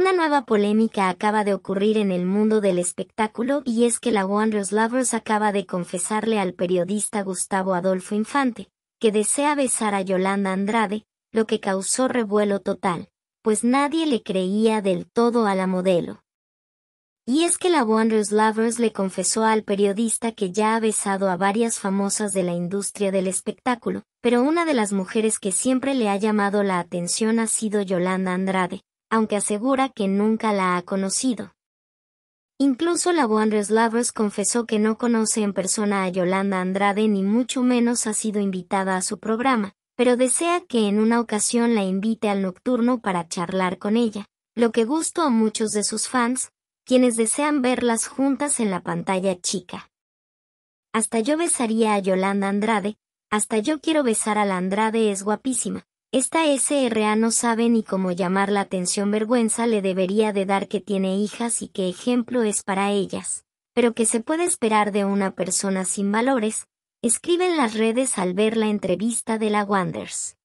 Una nueva polémica acaba de ocurrir en el mundo del espectáculo y es que la Wondrous Lovers acaba de confesarle al periodista Gustavo Adolfo Infante, que desea besar a Yolanda Andrade, lo que causó revuelo total, pues nadie le creía del todo a la modelo. Y es que la Wondrous Lovers le confesó al periodista que ya ha besado a varias famosas de la industria del espectáculo, pero una de las mujeres que siempre le ha llamado la atención ha sido Yolanda Andrade, aunque asegura que nunca la ha conocido. Incluso la Wanderers Lovers confesó que no conoce en persona a Yolanda Andrade ni mucho menos ha sido invitada a su programa, pero desea que en una ocasión la invite al nocturno para charlar con ella, lo que gustó a muchos de sus fans, quienes desean verlas juntas en la pantalla chica. Hasta yo besaría a Yolanda Andrade, hasta yo quiero besar a la Andrade es guapísima, esta SRA no sabe ni cómo llamar la atención vergüenza le debería de dar que tiene hijas y qué ejemplo es para ellas, pero que se puede esperar de una persona sin valores, escriben las redes al ver la entrevista de la Wonders.